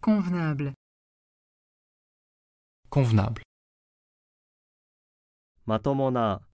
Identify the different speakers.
Speaker 1: Convenable.
Speaker 2: Convenable. Matomona